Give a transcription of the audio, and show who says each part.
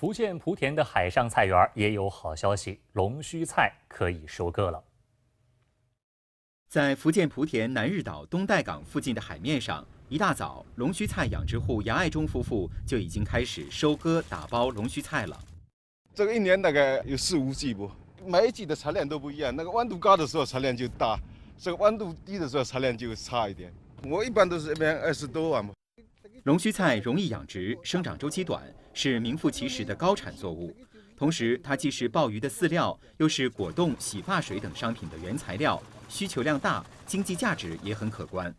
Speaker 1: 福建莆田的海上菜园儿也有好消息，龙须菜可以收割
Speaker 2: 了。在福建莆田南日岛东岱港附近的海面上，一大早，龙须菜养殖户杨爱忠夫妇就已经开始收割、打包
Speaker 3: 龙须菜了。这个一年大概有四五季不，每一季的产量都不一样。那个温度高的时候产量就大，这个温度低的时候产量就差一点。我一般都是一边二十多万嘛。龙须菜容易养殖，生长周期短，是名副
Speaker 2: 其实的高产作物。同时，它既是鲍鱼的饲料，又是果冻、洗发水等商品的原材料，需求量大，经济价值也很可观。